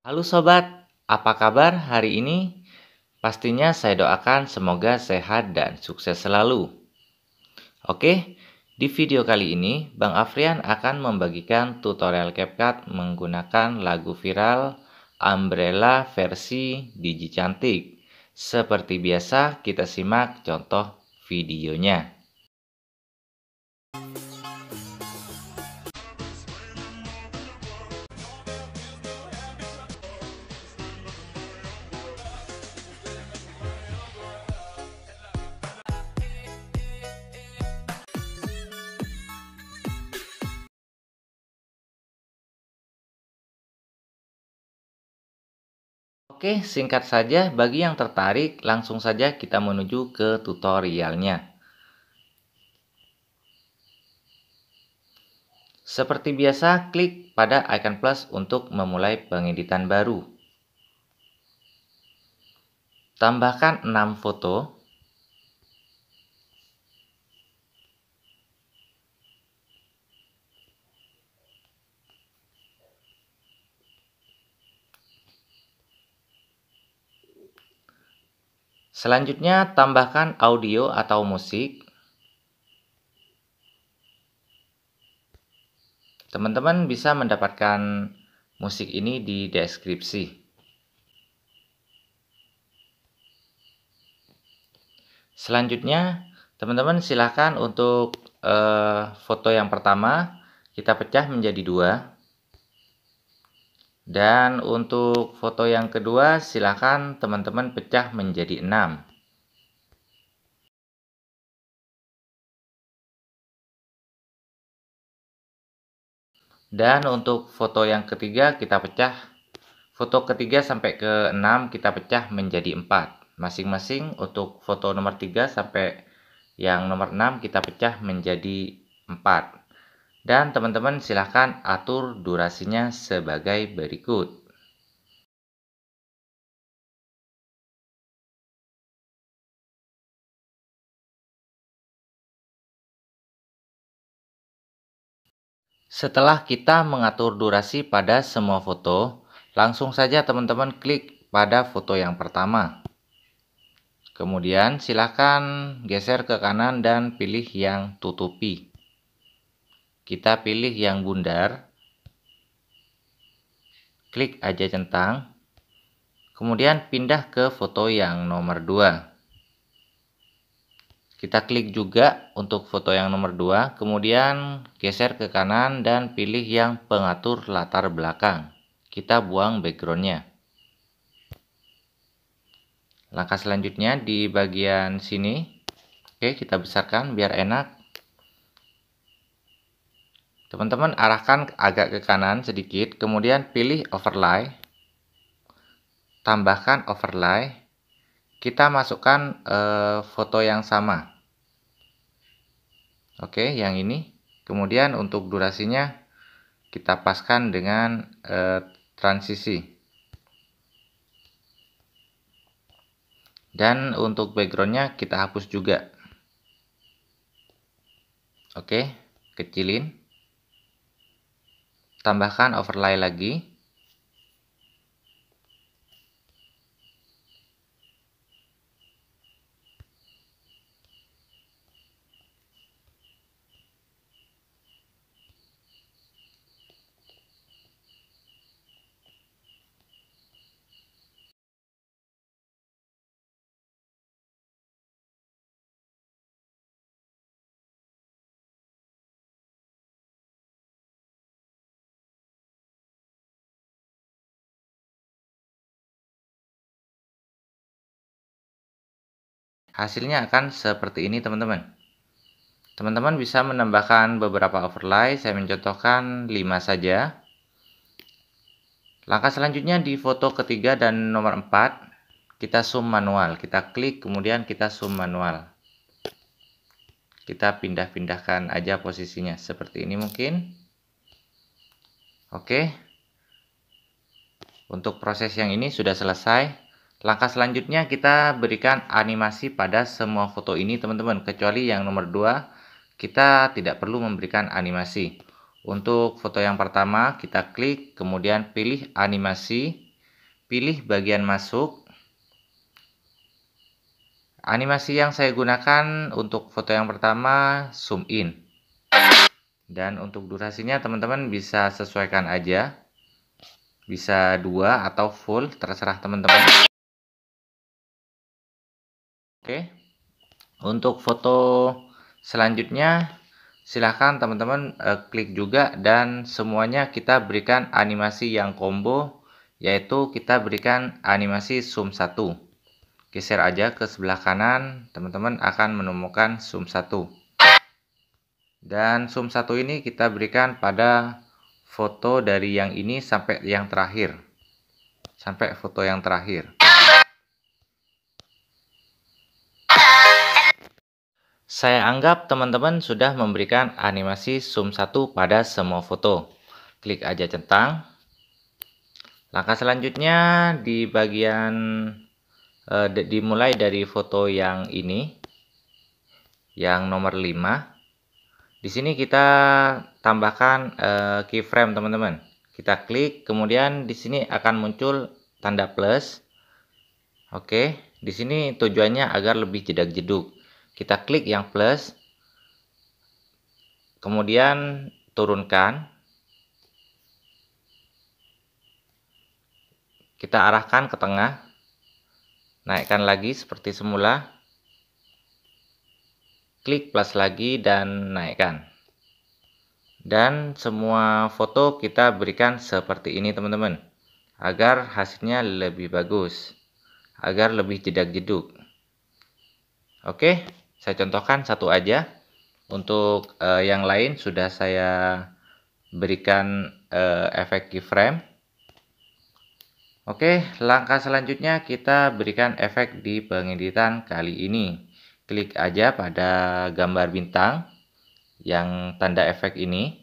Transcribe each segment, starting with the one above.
Halo sobat, apa kabar hari ini? Pastinya saya doakan semoga sehat dan sukses selalu. Oke, di video kali ini Bang Afrian akan membagikan tutorial CapCut menggunakan lagu viral Umbrella versi Digi Cantik. Seperti biasa, kita simak contoh videonya. Oke, singkat saja bagi yang tertarik langsung saja kita menuju ke tutorialnya. Seperti biasa, klik pada icon plus untuk memulai pengeditan baru. Tambahkan 6 foto Selanjutnya, tambahkan audio atau musik. Teman-teman bisa mendapatkan musik ini di deskripsi. Selanjutnya, teman-teman silahkan untuk eh, foto yang pertama kita pecah menjadi dua. Dan untuk foto yang kedua silakan teman-teman pecah menjadi 6. Dan untuk foto yang ketiga kita pecah. Foto ketiga sampai ke 6 kita pecah menjadi 4. Masing-masing untuk foto nomor 3 sampai yang nomor 6 kita pecah menjadi 4. Dan teman-teman silahkan atur durasinya sebagai berikut. Setelah kita mengatur durasi pada semua foto, langsung saja teman-teman klik pada foto yang pertama. Kemudian silakan geser ke kanan dan pilih yang tutupi. Kita pilih yang bundar. Klik aja centang. Kemudian pindah ke foto yang nomor 2. Kita klik juga untuk foto yang nomor 2, kemudian geser ke kanan dan pilih yang pengatur latar belakang. Kita buang backgroundnya. Langkah selanjutnya di bagian sini. Oke, kita besarkan biar enak. Teman-teman arahkan agak ke kanan sedikit, kemudian pilih overlay. Tambahkan overlay. Kita masukkan eh, foto yang sama. Oke, yang ini. Kemudian untuk durasinya kita paskan dengan eh, transisi. Dan untuk backgroundnya kita hapus juga. Oke, kecilin tambahkan overlay lagi Hasilnya akan seperti ini teman-teman. Teman-teman bisa menambahkan beberapa overlay, saya mencontohkan 5 saja. Langkah selanjutnya di foto ketiga dan nomor 4, kita zoom manual. Kita klik, kemudian kita zoom manual. Kita pindah-pindahkan aja posisinya, seperti ini mungkin. Oke. Untuk proses yang ini sudah selesai. Langkah selanjutnya kita berikan animasi pada semua foto ini teman-teman kecuali yang nomor 2 kita tidak perlu memberikan animasi. Untuk foto yang pertama kita klik kemudian pilih animasi, pilih bagian masuk. Animasi yang saya gunakan untuk foto yang pertama zoom in. Dan untuk durasinya teman-teman bisa sesuaikan aja. Bisa dua atau full terserah teman-teman. Oke. Untuk foto selanjutnya silahkan teman-teman eh, klik juga dan semuanya kita berikan animasi yang combo yaitu kita berikan animasi zoom 1. Geser aja ke sebelah kanan, teman-teman akan menemukan zoom 1. Dan zoom 1 ini kita berikan pada foto dari yang ini sampai yang terakhir. Sampai foto yang terakhir. Saya anggap teman-teman sudah memberikan animasi zoom 1 pada semua foto. Klik aja centang. Langkah selanjutnya di bagian eh, dimulai dari foto yang ini yang nomor 5 di sini kita tambahkan eh, keyframe teman-teman kita klik kemudian di sini akan muncul tanda plus oke di sini tujuannya agar lebih jedak jeduk kita klik yang plus, kemudian turunkan. Kita arahkan ke tengah, naikkan lagi seperti semula. Klik plus lagi dan naikkan. Dan semua foto kita berikan seperti ini teman-teman. Agar hasilnya lebih bagus. Agar lebih tidak jeduk. Oke. Okay? saya contohkan satu aja. Untuk uh, yang lain sudah saya berikan uh, efek keyframe. Oke, langkah selanjutnya kita berikan efek di pengeditan kali ini. Klik aja pada gambar bintang yang tanda efek ini.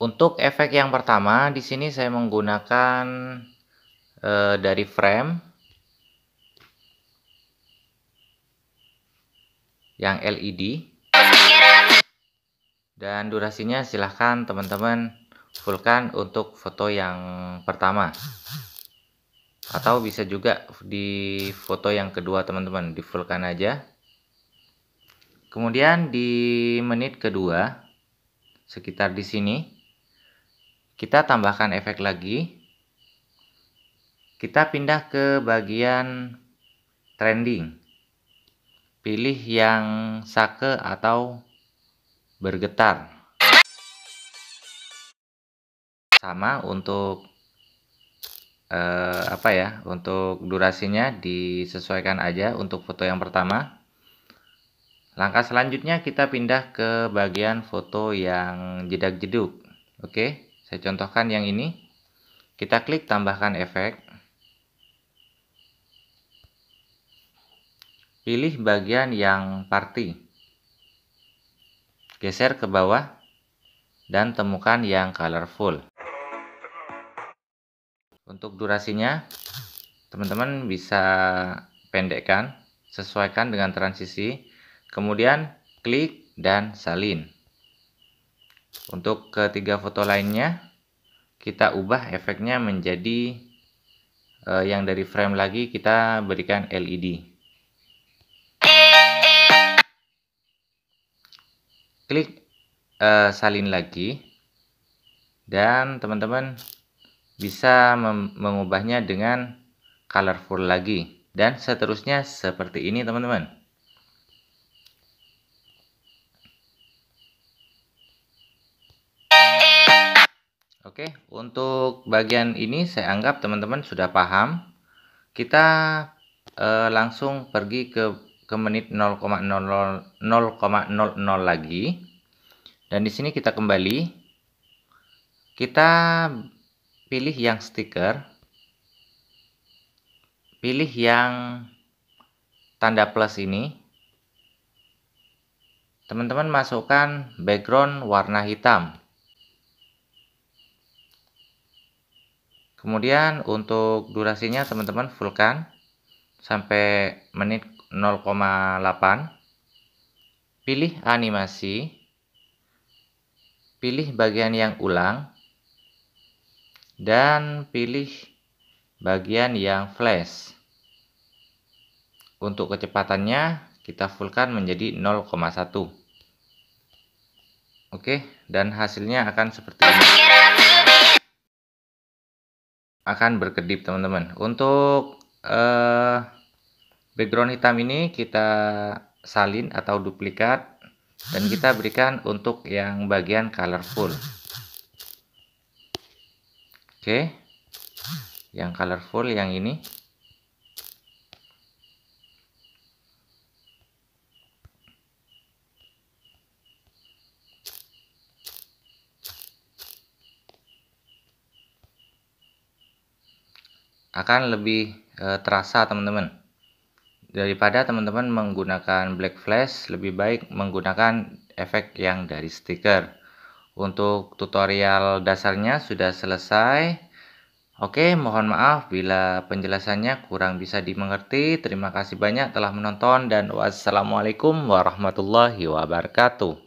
Untuk efek yang pertama, di sini saya menggunakan e, dari frame yang LED dan durasinya silahkan teman-teman fullkan untuk foto yang pertama atau bisa juga di foto yang kedua teman-teman di fullkan aja kemudian di menit kedua sekitar di sini kita tambahkan efek lagi kita pindah ke bagian trending Pilih yang sake atau bergetar. Sama untuk eh, apa ya? Untuk durasinya disesuaikan aja untuk foto yang pertama. Langkah selanjutnya kita pindah ke bagian foto yang jedak-jeduk. Oke, saya contohkan yang ini. Kita klik tambahkan efek. Pilih bagian yang party. Geser ke bawah dan temukan yang colorful. Untuk durasinya, teman-teman bisa pendekkan, sesuaikan dengan transisi, kemudian klik dan salin. Untuk ketiga foto lainnya, kita ubah efeknya menjadi eh, yang dari frame lagi kita berikan LED. klik uh, salin lagi dan teman-teman bisa mengubahnya dengan colorful lagi dan seterusnya seperti ini teman-teman Oke untuk bagian ini saya anggap teman-teman sudah paham kita eh, langsung pergi ke ke menit 0,00 lagi. Dan di sini kita kembali. Kita pilih yang stiker. Pilih yang tanda plus ini. Teman-teman masukkan background warna hitam. Kemudian untuk durasinya teman-teman fullkan sampai menit 0,8 pilih animasi pilih bagian yang ulang dan pilih bagian yang flash untuk kecepatannya kita fullkan menjadi 0,1 oke dan hasilnya akan seperti ini akan berkedip teman-teman untuk eh, Background hitam ini kita salin atau duplikat dan kita berikan untuk yang bagian colorful. Oke. Yang colorful yang ini. akan lebih eh, terasa teman-teman Daripada teman-teman menggunakan black flash, lebih baik menggunakan efek yang dari stiker. Untuk tutorial dasarnya sudah selesai. Oke, mohon maaf bila penjelasannya kurang bisa dimengerti. Terima kasih banyak telah menonton dan wassalamualaikum warahmatullahi wabarakatuh.